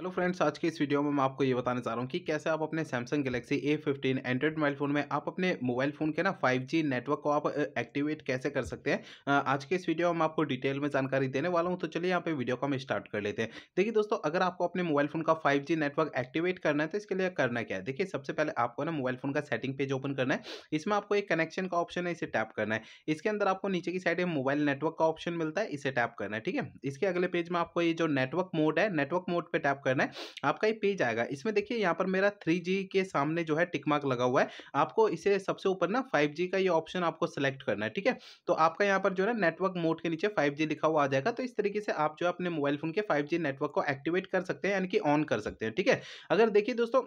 hello friends आज के इस वीडियो में मैं आपको ये बताने चाह रहा हूँ कि कैसे आप अपने Samsung Galaxy A fifteen Android mobile phone में आप अपने मोबाइल फ़ोन के ना 5G नेटवर्क को आप एक्टिवेट कैसे कर सकते हैं आज के इस वीडियो में आपको डिटेल में जानकारी देने वाला हूँ तो चलिए यहाँ पे वीडियो को हम स्टार्ट कर लेते हैं देखिए दोस्तों अगर आपको अपने मोबाइल फ़ोन का फाइव नेटवर्क एक्टिवेट करना है तो इसके लिए करना क्या है देखिए सबसे पहले आपको ना मोबाइल फ़ोन का सेटिंग पेज ओपन करना है इसमें आपको एक कनेक्शन का ऑप्शन है इसे टैप करना है इसके अंदर आपको नीचे की साइड में मोबाइल नेटवर्क का ऑप्शन मिलता है इसे टैप करना है ठीक है इसके अगले पेज में आपको ये जो नेटवर्क मोड है नेटवर्क मोड पर टैप करना है आपका ये पेज आएगा इसमें देखिए यहाँ पर मेरा थ्री के सामने जो है टिकमार्क लगा हुआ है आपको इसे सबसे ऊपर ना फाइव का ये ऑप्शन आपको सेलेक्ट करना है ठीक है तो आपका यहाँ पर जो है नेटवर्क मोड के नीचे फाइव लिखा हुआ आ जाएगा तो इस तरीके से आप जो है अपने मोबाइल फोन के फाइव नेटवर्क को एक्टिवेट कर सकते हैं यानी कि ऑन कर सकते हैं ठीक है अगर देखिए दोस्तों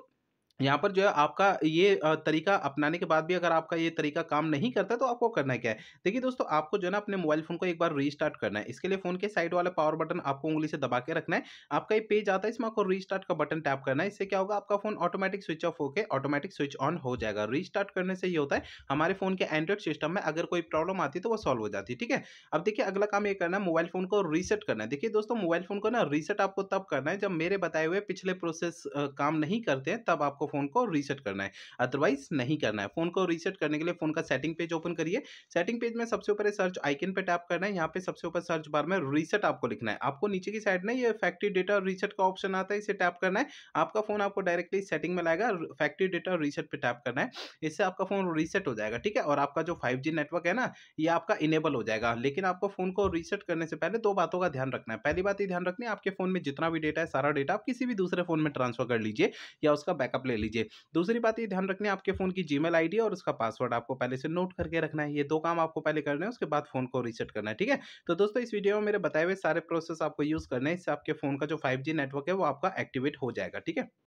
यहाँ पर जो है आपका ये तरीका अपनाने के बाद भी अगर आपका ये तरीका काम नहीं करता तो आपको करना क्या है देखिए दोस्तों आपको जो है ना अपने मोबाइल फोन को एक बार रीस्टार्ट करना है इसके लिए फोन के साइड वाला पावर बटन आपको उंगली से दबा के रखना है आपका ये पेज आता है इसमें आपको रीस्टार्ट का बटन टैप करना है इससे क्या होगा आपका फोन ऑटोमेटिक स्विच ऑफ होकर ऑटोमेटिक स्विच ऑन हो जाएगा रीस्टार्ट करने से ये होता है हमारे फोन के एंड्रॉइड सिस्टम में अगर कोई प्रॉब्लम आती है तो वो सॉल्व हो जाती है ठीक है अब देखिए अगला काम ये करना है मोबाइल फोन को रीसेट करना है देखिए दोस्तों मोबाइल फोन को ना रीसेट आपको तब करना है जब मेरे बताए हुए पिछले प्रोसेस काम नहीं करते हैं तब आपको आपको फ़ोन को रीसेट करना है अदरवाइज नहीं करना है फ़ोन को रीसेट करने के लिए फ़ोन का सेटिंग पेज ओपन करिए सेटिंग पेज में सबसे ऊपर सर्च आइकन पर टैप करना है यहाँ पे सबसे ऊपर सर्च बार में रीसेट आपको लिखना है आपको नीचे की साइड ना ये फैक्ट्री डेटा रीसेट का ऑप्शन आता है इसे टैप करना है आपका फ़ोन आपको डायरेक्टली सेटिंग में लाएगा फैक्ट्री डेटा रीसेट पर टैप करना है इससे आपका फ़ोन रीसेट हो जाएगा ठीक है और आपका जो फाइव नेटवर्क है ना ये आपका इनेबल हो जाएगा लेकिन आपको फ़ोन को रीसेट करने से पहले दो बातों का ध्यान रखना है पहली बात ये ध्यान रखनी है आपके फ़ोन में जितना भी डेटा है सारा डेटा आप किसी भी दूसरे फ़ोन में ट्रांसफर कर लीजिए या उसका बैकअप ले ले लीजिए दूसरी बात ये ध्यान रखना है आपके फ़ोन की जीमेल आईडी और उसका पासवर्ड आपको पहले से नोट करके रखना है ये दो काम आपको पहले करना है उसके बाद फ़ोन को रीसेट करना है ठीक है तो दोस्तों इस वीडियो में मेरे बताए हुए सारे प्रोसेस आपको यूज़ करना है इससे आपके फ़ोन का जो फाइव नेटवर्क है वो आपका एक्टिवेट हो जाएगा ठीक है